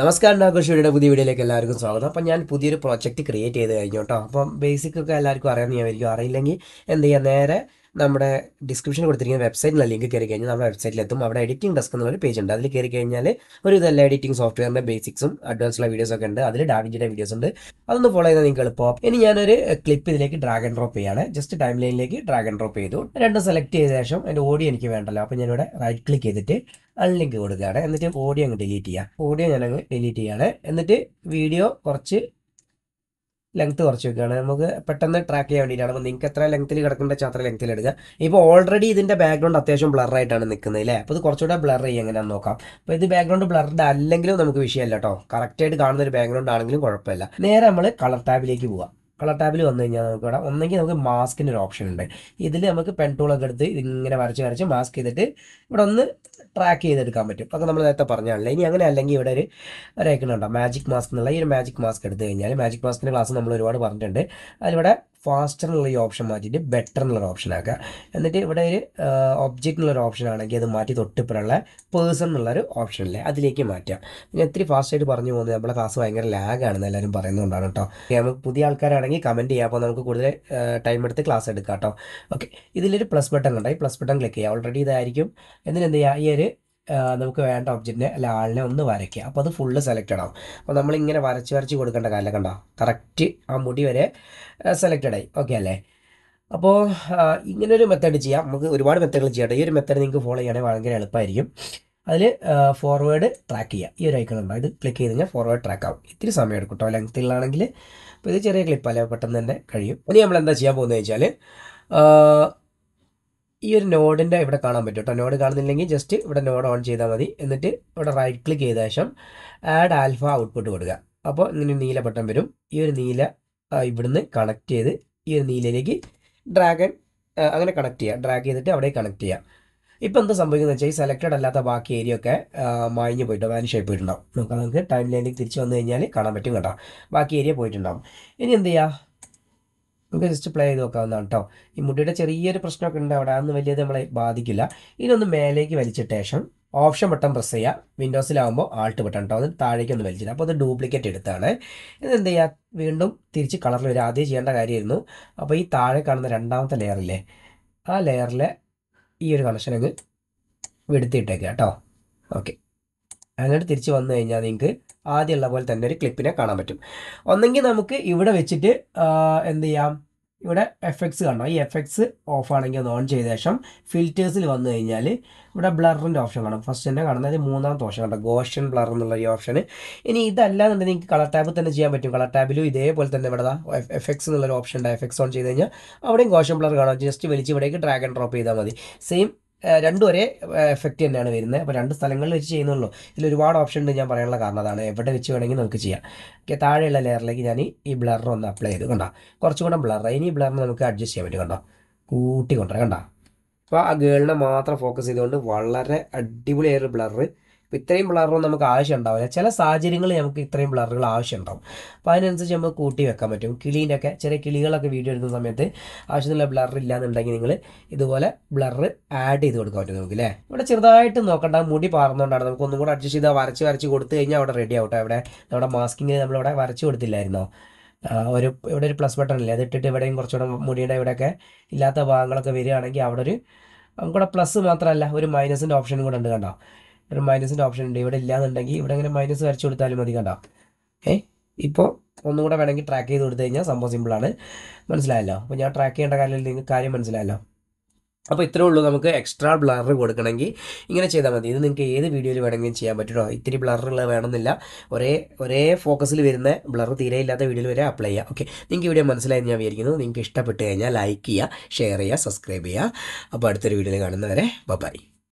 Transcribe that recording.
നമസ്കാരം നാഗോഷിയുടെ പുതിയ വീഡിയോയിലേക്ക് എല്ലാവർക്കും സ്വാഗതം അപ്പം ഞാൻ പുതിയൊരു പ്രോജക്റ്റ് ക്രിയേറ്റ് ചെയ്ത് കഴിഞ്ഞോട്ടോ അപ്പം ബേസിക് ഒക്കെ എല്ലാവർക്കും അറിയാമെന്ന് ഞാൻ അറിയില്ലെങ്കിൽ എന്ത് ചെയ്യുക നേരെ നമ്മുടെ ഡിസ്ക്രിപ്ഷൻ കൊടുത്തിരിക്കുന്ന വെബ്സൈറ്റിൽ ലിങ്ക് കയറി കഴിഞ്ഞാൽ നമ്മുടെ വെബ്സൈറ്റിൽ എത്തും അവിടെ എഡിറ്റിംഗ് ഡെസ്ക് എന്നൊരു പേജ് ഉണ്ട് അതിൽ കയറി കഴിഞ്ഞാൽ ഒരു ഇതെല്ലാം എഡിറ്റിംഗ് സോഫ്റ്റ്വെയറിൻ്റെ ബേസിക്സും ഉള്ള വീഡിയോസ് ഒക്കെ ഉണ്ട് അതിൽ ഡാവിഞ്ചിയുടെ വീഡിയോസ് ഉണ്ട് അതൊന്ന് ഫോളോ ചെയ്താൽ നിങ്ങൾക്ക് എളുപ്പം ഇനി ഞാനൊരു ക്ലിപ്പ് ഇതിലേക്ക് ആൻഡ് ഡ്രോപ്പ് ചെയ്യാണ് ജസ്റ്റ് ടൈം ലൈനിലേക്ക് ആൻഡ് ഡ്രോപ്പ് ചെയ്തു രണ്ട് സെലക്ട് ചെയ്ത ശേഷം എൻ്റെ ഓഡിയോ എനിക്ക് വേണ്ടല്ലോ അപ്പോൾ ഞാനിവിടെ റൈറ്റ് ക്ലിക്ക് ചെയ്തിട്ട് അൺലിങ്ക് കൊടുക്കുകയാണ് എന്നിട്ട് ഓഡിയോ അങ്ങ് ഡിലീറ്റ് ചെയ്യുക ഓഡിയോ ഞാനങ്ങ് ഡിലീറ്റ് ചെയ്യുകയാണ് എന്നിട്ട് വീഡിയോ കുറച്ച് ലെങ്ത് കുറച്ച് വെക്കുകയാണ് നമുക്ക് പെട്ടെന്ന് ട്രാക്ക് ചെയ്യാൻ വേണ്ടിയിട്ടാണ് അപ്പോൾ നിങ്ങൾക്ക് എത്ര ലെങ്ത്തിൽ കിടക്കേണ്ട അത്ര ലെങ്ത്തിൽ എടുക്കുക ഇപ്പോൾ ഓൾറെഡി ഇതിൻ്റെ ബാക്ക്ഗ്രൗണ്ട് അത്യാവശ്യം ബ്ലറായിട്ടാണ് നിൽക്കുന്നത് അല്ലേ അപ്പോൾ ഇത് കുറച്ചുകൂടെ ബ്ലർ ചെയ്യാൻ എങ്ങനെ നോക്കാം അപ്പോൾ ഇത് ബാക്ക്ഗ്രൗണ്ട് ബ്ലർഡ് അല്ലെങ്കിലും നമുക്ക് വിഷയമല്ല കേട്ടോ കറക്റ്റായിട്ട് കാണുന്ന ഒരു ബാക്ക്ഗ്രൗണ്ട് ആണെങ്കിലും കുഴപ്പമില്ല നേരെ നമ്മൾ കളർ ടാബിലേക്ക് പോവാം കളർ ടാബിൽ വന്നു കഴിഞ്ഞാൽ നമുക്ക് ഇവിടെ ഒന്നെങ്കിൽ നമുക്ക് മാസ്കിൻ്റെ ഒരു ഓപ്ഷൻ ഉണ്ട് ഇതിൽ നമുക്ക് പെൻ ടൂളൊക്കെ എടുത്ത് ഇതിങ്ങനെ വരച്ച് വരച്ച് മാസ്ക് ചെയ്തിട്ട് ഇവിടെ ഒന്ന് ട്രാക്ക് ചെയ്തെടുക്കാൻ പറ്റും അപ്പോൾ നമ്മൾ നേരത്തെ പറഞ്ഞാണല്ലോ ഇനി അങ്ങനെ അല്ലെങ്കിൽ ഇവിടെ ഒരു ഒരു ഐക്കൺ മാജിക് മാസ്ക് എന്നുള്ള ഈ ഒരു മാജിക് മാസ്ക് എടുത്തു കഴിഞ്ഞാൽ മാജിക് മാസ്കിൻ്റെ ക്ലാസ് നമ്മൾ ഒരുപാട് പറഞ്ഞിട്ടുണ്ട് അതിലിവിടെ ഫാസ്റ്റർ എന്നുള്ള ഈ ഓപ്ഷൻ മാറ്റിയിട്ട് ബെറ്റർ എന്നുള്ളൊരു ഓപ്ഷൻ ആക്കുക എന്നിട്ട് ഇവിടെ ഒരു ഒബ്ജക്റ്റ് എന്നുള്ളൊരു ഓപ്ഷൻ ആണെങ്കിൽ അത് മാറ്റി തൊട്ടിപ്പുറമുള്ള പേഴ്സൺ എന്നുള്ളൊരു അല്ലേ അതിലേക്ക് മാറ്റാം പിന്നെ ഒത്തിരി ഫാസ്റ്റായിട്ട് പറഞ്ഞു പോകുന്നത് നമ്മുടെ ക്ലാസ് ഭയങ്കര ലാഗാണെന്ന് എല്ലാവരും പറയുന്നുണ്ടാണ് കേട്ടോ നമുക്ക് പുതിയ ആൾക്കാരാണെങ്കിൽ കമൻറ്റ് ചെയ്യാം അപ്പോൾ നമുക്ക് കൂടുതൽ ടൈം എടുത്ത് ക്ലാസ് എടുക്കാം കേട്ടോ ഓക്കെ ഇതിലൊരു പ്ലസ് ബട്ടൺ ഉണ്ട് ഈ പ്ലസ് ബട്ടൺ ക്ലിക്ക് ചെയ്യുക ഓൾറെഡി ഇതായിരിക്കും എന്നിട്ട് എന്ത് ചെയ്യുക ഈ ഒരു നമുക്ക് വേണ്ട ഒബ്ജക്റ്റിനെ അല്ലെ ആളിനെ ഒന്ന് വരയ്ക്കുക അപ്പോൾ അത് ഫുള്ള് സെലക്ട് ആണ് അപ്പോൾ നമ്മളിങ്ങനെ വരച്ച് വരച്ച് കൊടുക്കേണ്ട കാലം കണ്ടോ കറക്റ്റ് ആ മുടി വരെ സെലക്റ്റഡ് ആയി ഓക്കെ അല്ലേ അപ്പോൾ ഇങ്ങനൊരു മെത്തേഡ് ചെയ്യാം നമുക്ക് ഒരുപാട് മെത്തേഡുകൾ ചെയ്യാം ഈ ഒരു മെത്തേഡ് നിങ്ങൾക്ക് ഫോളോ ചെയ്യുകയാണെങ്കിൽ ഭയങ്കര എളുപ്പമായിരിക്കും അതിൽ ഫോർവേഡ് ട്രാക്ക് ചെയ്യുക ഈ ഒരു ഐക്കൺ ഉണ്ട് ഇത് ക്ലിക്ക് ചെയ്ത് കഴിഞ്ഞാൽ ഫോർവേഡ് ട്രാക്ക് ആവും ഇത്തിരി സമയം എടുക്കും കേട്ടോ ലെങ്ത്തിലാണെങ്കിൽ അപ്പോൾ ഇത് ചെറിയ ക്ലിപ്പ് അല്ലെ പെട്ടെന്ന് തന്നെ കഴിയും ഇനി നമ്മൾ എന്താ ചെയ്യാൻ പോകുന്നത് വെച്ചാൽ ഈ ഒരു നോഡിൻ്റെ ഇവിടെ കാണാൻ പറ്റും കേട്ടോ നോഡ് കാണുന്നില്ലെങ്കിൽ ജസ്റ്റ് ഇവിടെ നോഡ് ഓൺ ചെയ്താൽ മതി എന്നിട്ട് ഇവിടെ റൈറ്റ് ക്ലിക്ക് ചെയ്ത ശേഷം ആഡ് ആൽഫ ഔട്ട്പുട്ട് കൊടുക്കുക അപ്പോൾ ഇങ്ങനെ നീല ബട്ടൺ വരും ഈ ഒരു നീല ഇവിടുന്ന് കണക്ട് ചെയ്ത് ഈ ഒരു നീലയിലേക്ക് ഡ്രാഗൺ അങ്ങനെ കണക്ട് ചെയ്യുക ഡ്രാഗ് ചെയ്തിട്ട് അവിടെ കണക്ട് ചെയ്യുക ഇപ്പോൾ എന്താ സംഭവിക്കുന്നത് വെച്ചാൽ ഈ സെലക്റ്റഡ് അല്ലാത്ത ബാക്കി ഏരിയ ഒക്കെ പോയിട്ടോ വാനിഷ് ആയി പോയിട്ടുണ്ടാവും നമുക്ക് നമുക്ക് ടൈം ലൈനിലേക്ക് തിരിച്ചു വന്നു കഴിഞ്ഞാൽ കാണാൻ പറ്റും കേട്ടോ ബാക്കി ഏരിയ പോയിട്ടുണ്ടാവും ഇനി എന്ത് ചെയ്യുക നമുക്ക് ജസ്റ്റ് പ്ലേ ചെയ്ത് നോക്കാവുന്നതാണ് കേട്ടോ ഈ മുടിയുടെ ചെറിയൊരു പ്രശ്നമൊക്കെ ഉണ്ട് അവിടെ അതൊന്നും വലിയത് നമ്മളെ ബാധിക്കില്ല ഇനി ഒന്ന് മേലേക്ക് വലിച്ചിട്ട് ശേഷം ഓപ്ഷൻ ബട്ടൺ പ്രസ് ചെയ്യുക വിൻഡോസിലാവുമ്പോൾ ആൾട്ട് ബട്ടൺ കേട്ടോ അതിന് താഴേക്ക് ഒന്ന് വലിച്ചിട്ട് അപ്പോൾ അത് ഡ്യൂപ്ലിക്കേറ്റ് എടുത്താണ് ഇത് എന്ത് ചെയ്യുക വീണ്ടും തിരിച്ച് കളറിൽ വരിക ആദ്യം ചെയ്യേണ്ട കാര്യമായിരുന്നു അപ്പോൾ ഈ താഴെ കാണുന്ന രണ്ടാമത്തെ ലെയറില്ലേ ആ ലെയറിലെ ഈ ഒരു കണക്ഷൻ അങ്ങ് എടുത്തിട്ടേക്കുക കേട്ടോ ഓക്കെ അങ്ങോട്ട് തിരിച്ച് വന്നു കഴിഞ്ഞാൽ നിങ്ങൾക്ക് ആദ്യമുള്ള പോലെ തന്നെ ഒരു ക്ലിപ്പിനെ കാണാൻ പറ്റും ഒന്നെങ്കിൽ നമുക്ക് ഇവിടെ വെച്ചിട്ട് എന്ത് ചെയ്യാം ഇവിടെ എഫക്ട്സ് എക്സ് കാണണം ഈ എഫക്സ് ഓഫ് ആണെങ്കിൽ ഓൺ ചെയ്ത ശേഷം ഫിൽറ്റേഴ്സിൽ വന്നു കഴിഞ്ഞാൽ ഇവിടെ ബ്ലറിൻ്റെ ഓപ്ഷൻ കാണാം ഫസ്റ്റ് തന്നെ കാണുന്നത് മൂന്നാമത്തെ ഓപ്ഷൻ കണ്ടോ ഗോഷൻ ബ്ലർ എന്നുള്ള ഒരു ഓപ്ഷൻ ഇനി ഇതല്ലാന്നുണ്ടെങ്കിൽ നിങ്ങൾക്ക് കളർ ടാബ് തന്നെ ചെയ്യാൻ പറ്റും കളർ ടാബിലും ഇതേപോലെ തന്നെ ഇവിടെ എഫ് എക്സ് എന്നുള്ളൊരു ഓപ്ഷൻ ഉണ്ട് എഫ് എക്സ് ഓൺ ചെയ്ത് കഴിഞ്ഞാൽ അവിടെയും ഗോഷൻ ബ്ലർ കാണാം ജസ്റ്റ് വലിച്ച് ഇവിടേക്ക് ഡ്രാഗ് ആൻഡ് ഡ്രോപ്പ് ചെയ്താൽ മതി സെയിം രണ്ടും ഒരേ എഫക്റ്റ് തന്നെയാണ് വരുന്നത് അപ്പോൾ രണ്ട് സ്ഥലങ്ങളിൽ വെച്ച് ചെയ്യുന്നുള്ളൂ ഇതിൽ ഒരുപാട് ഓപ്ഷൻ ഉണ്ട് ഞാൻ പറയാനുള്ള കാരണം അതാണ് എവിടെ വെച്ച് വേണമെങ്കിൽ നമുക്ക് ചെയ്യാം ഓക്കെ താഴെയുള്ള ലെയറിലേക്ക് ഞാൻ ഈ ബ്ലർ ഒന്ന് അപ്ലൈ ചെയ്ത് കണ്ടോ കുറച്ചും കൂടെ ബ്ലർ ഇനി ഈ ബ്ലറിന് നമുക്ക് അഡ്ജസ്റ്റ് ചെയ്യാൻ പറ്റും കണ്ടോ കൂട്ടി കൊണ്ടുവരാം കണ്ടോ അപ്പോൾ ആ ഗേളിനെ മാത്രം ഫോക്കസ് ചെയ്തുകൊണ്ട് വളരെ അടിപൊളിയായൊരു ബ്ലർ അപ്പോൾ ഇത്രയും ബ്ലറും നമുക്ക് ആവശ്യം ഉണ്ടാവില്ല ചില സാഹചര്യങ്ങളിൽ നമുക്ക് ഇത്രയും ബ്ലറുകൾ ആവശ്യം ഉണ്ടാവും അപ്പോൾ അതിനനുസരിച്ച് നമുക്ക് കൂട്ടി വെക്കാൻ പറ്റും ഒക്കെ ചെറിയ കിളികളൊക്കെ വീഡിയോ എടുക്കുന്ന സമയത്ത് ആവശ്യത്തിനുള്ള ബ്ലർ ഇല്ലാന്നുണ്ടെങ്കിൽ നിങ്ങൾ ഇതുപോലെ ബ്ലറ് ആഡ് ചെയ്ത് കൊടുക്കാൻ പറ്റും നമുക്ക് അല്ലേ ഇവിടെ ചെറുതായിട്ട് നോക്കണ്ട മുടി പാർന്നുകൊണ്ടാണ് നമുക്ക് ഒന്നും കൂടെ അഡ്ജസ്റ്റ് ചെയ്താൽ വരച്ച് വരച്ച് കൊടുത്തു കഴിഞ്ഞാൽ അവിടെ റെഡി ആവട്ടെ അവിടെ നമ്മുടെ മാസ്കിങ്ങിന് നമ്മളിവിടെ വരച്ച് കൊടുത്തില്ലായിരുന്നോ ഒരു ഇവിടെ ഒരു പ്ലസ് ബട്ടൺ ഇല്ലേ അതിട്ടിട്ട് ഇവിടെയും കുറച്ചുകൂടെ മുടിയുടെ ഇവിടെയൊക്കെ ഇല്ലാത്ത ഭാഗങ്ങളൊക്കെ വരികയാണെങ്കിൽ അവിടെ ഒരു നമുക്കിവിടെ പ്ലസ് മാത്രമല്ല ഒരു മൈനസിൻ്റെ ഓപ്ഷനും കൂടെ ഉണ്ട് കണ്ടോ ഒരു മൈനസിൻ്റെ ഓപ്ഷൻ ഉണ്ട് ഇവിടെ ഇല്ലാന്നുണ്ടെങ്കിൽ ഇവിടെ ഇങ്ങനെ മൈനസ് വരച്ചു കൊടുത്താലും മതി കണ്ട ഏ ഇപ്പോൾ ഒന്നും കൂടെ വേണമെങ്കിൽ ട്രാക്ക് ചെയ്ത് കൊടുത്തു കഴിഞ്ഞാൽ സംഭവം സിമ്പിളാണ് മനസ്സിലായല്ലോ അപ്പോൾ ഞാൻ ട്രാക്ക് ചെയ്യേണ്ട കാര്യത്തിൽ നിങ്ങൾക്ക് കാര്യം മനസ്സിലായല്ലോ അപ്പോൾ ഇത്രേ ഉള്ളൂ നമുക്ക് എക്സ്ട്രാ ബ്ലർ കൊടുക്കണമെങ്കിൽ ഇങ്ങനെ ചെയ്താൽ മതി ഇത് നിങ്ങൾക്ക് ഏത് വീഡിയോയിൽ വേണമെങ്കിലും ചെയ്യാൻ പറ്റുമോ ഇത്തിരി ബ്ലറുകൾ വേണമെന്നില്ല ഒരേ ഒരേ ഫോക്കസിൽ വരുന്ന ബ്ലർ തീരെ ഇല്ലാത്ത വീഡിയോയിൽ വരെ അപ്ലൈ ചെയ്യുക ഓക്കെ നിങ്ങൾക്ക് വീഡിയോ മനസ്സിലായി ഞാൻ വിചാരിക്കുന്നു നിങ്ങൾക്ക് ഇഷ്ടപ്പെട്ട് കഴിഞ്ഞാൽ ലൈക്ക് ചെയ്യുക ഷെയർ ചെയ്യുക സബ്സ്ക്രൈബ് ചെയ്യുക അപ്പോൾ അടുത്തൊരു വീഡിയോയിൽ കാണുന്നവരെ ബൈ